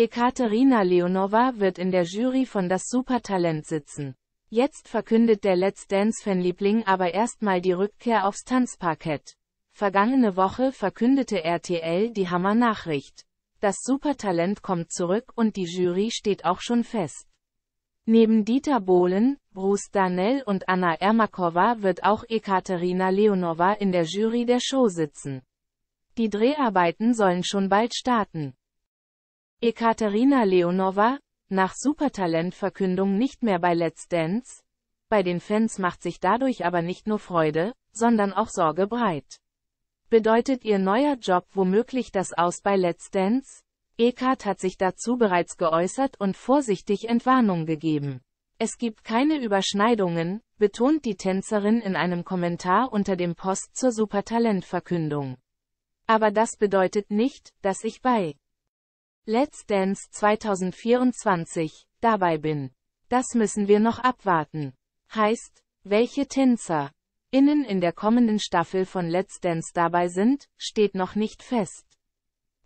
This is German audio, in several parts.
Ekaterina Leonova wird in der Jury von Das Supertalent sitzen. Jetzt verkündet der Let's Dance-Fanliebling aber erstmal die Rückkehr aufs Tanzparkett. Vergangene Woche verkündete RTL die Hammer-Nachricht. Das Supertalent kommt zurück und die Jury steht auch schon fest. Neben Dieter Bohlen, Bruce Danell und Anna Ermakova wird auch Ekaterina Leonova in der Jury der Show sitzen. Die Dreharbeiten sollen schon bald starten. Ekaterina Leonova, nach Supertalentverkündung nicht mehr bei Let's Dance, bei den Fans macht sich dadurch aber nicht nur Freude, sondern auch Sorge breit. Bedeutet ihr neuer Job womöglich das Aus bei Let's Dance? Eckart hat sich dazu bereits geäußert und vorsichtig Entwarnung gegeben. Es gibt keine Überschneidungen, betont die Tänzerin in einem Kommentar unter dem Post zur Supertalentverkündung. Aber das bedeutet nicht, dass ich bei Let's Dance 2024 dabei bin. Das müssen wir noch abwarten. Heißt, welche Tänzer innen in der kommenden Staffel von Let's Dance dabei sind, steht noch nicht fest.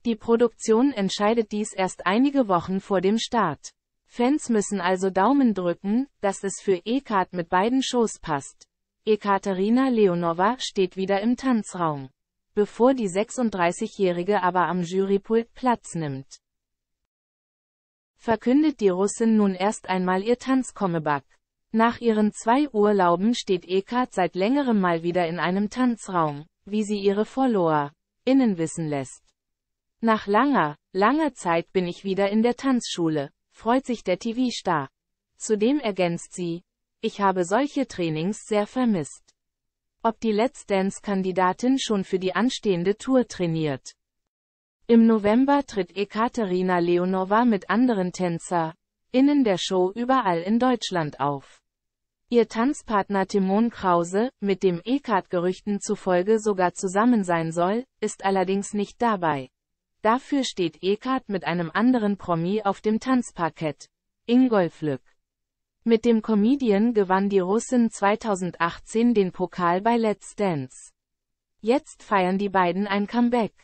Die Produktion entscheidet dies erst einige Wochen vor dem Start. Fans müssen also Daumen drücken, dass es für Ekat mit beiden Shows passt. Ekaterina Leonova steht wieder im Tanzraum. Bevor die 36-Jährige aber am Jurypult Platz nimmt verkündet die Russin nun erst einmal ihr Tanzkommeback. Nach ihren zwei Urlauben steht Eckart seit längerem mal wieder in einem Tanzraum, wie sie ihre Follower innen wissen lässt. Nach langer, langer Zeit bin ich wieder in der Tanzschule, freut sich der TV-Star. Zudem ergänzt sie, ich habe solche Trainings sehr vermisst. Ob die Let's Dance-Kandidatin schon für die anstehende Tour trainiert? Im November tritt Ekaterina Leonova mit anderen Tänzer innen der Show überall in Deutschland auf. Ihr Tanzpartner Timon Krause, mit dem Ekat-Gerüchten zufolge sogar zusammen sein soll, ist allerdings nicht dabei. Dafür steht Ekat mit einem anderen Promi auf dem Tanzparkett, Ingolf Lück. Mit dem Comedian gewann die Russin 2018 den Pokal bei Let's Dance. Jetzt feiern die beiden ein Comeback.